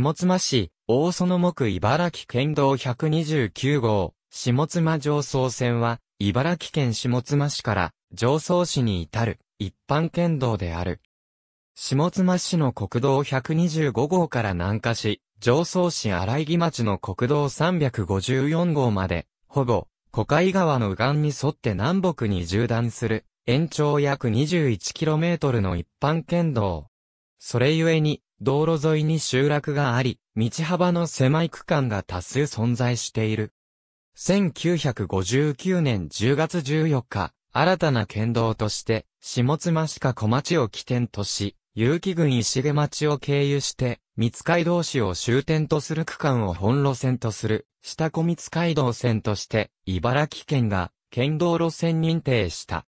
下妻市、大園木茨城県道129号、下妻上層線は、茨城県下妻市から上層市に至る一般県道である。下妻市の国道125号から南下し、上層市荒木町の国道354号まで、ほぼ、小海川の右岸に沿って南北に縦断する、延長約 21km の一般県道。それゆえに、道路沿いに集落があり、道幅の狭い区間が多数存在している。1959年10月14日、新たな県道として、下妻市か小町を起点とし、有機郡石毛町を経由して、三街道市を終点とする区間を本路線とする、下小三街道線として、茨城県が、県道路線認定した。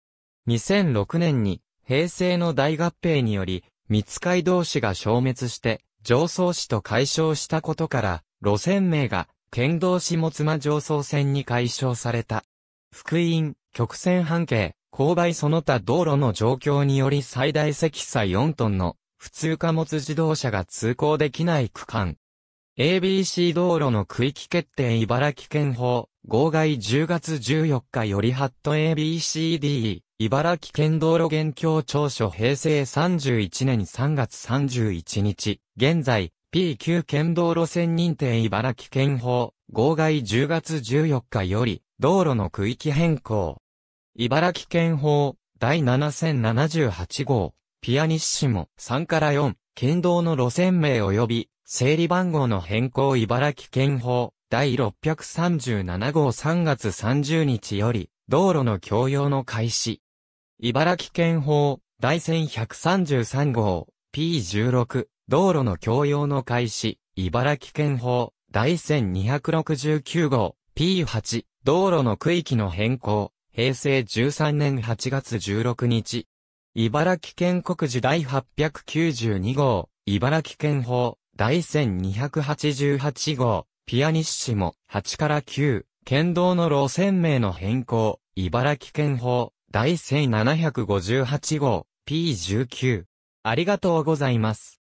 2006年に、平成の大合併により、密会同士が消滅して、上層市と解消したことから、路線名が、県道下妻上層線に解消された。福音、曲線半径、勾配その他道路の状況により最大積載4トンの、普通貨物自動車が通行できない区間、ABC 道路の区域決定茨城県法、号外10月14日よりハット ABCD、茨城県道路現況調書平成31年3月31日、現在、P9 県道路線認定茨城県法、号外10月14日より、道路の区域変更。茨城県法、第7078号、ピアニッシモ3から4、県道の路線名及び整理番号の変更茨城県法第637号3月30日より道路の共用の開始。茨城県法第1133号 P16 道路の共用の開始。茨城県法第1269号 P8 道路の区域の変更。平成13年8月16日。茨城県国時第892号、茨城県法、第1288号、ピアニッシモ、8から9、県道の路線名の変更、茨城県法、第1758号、P19。ありがとうございます。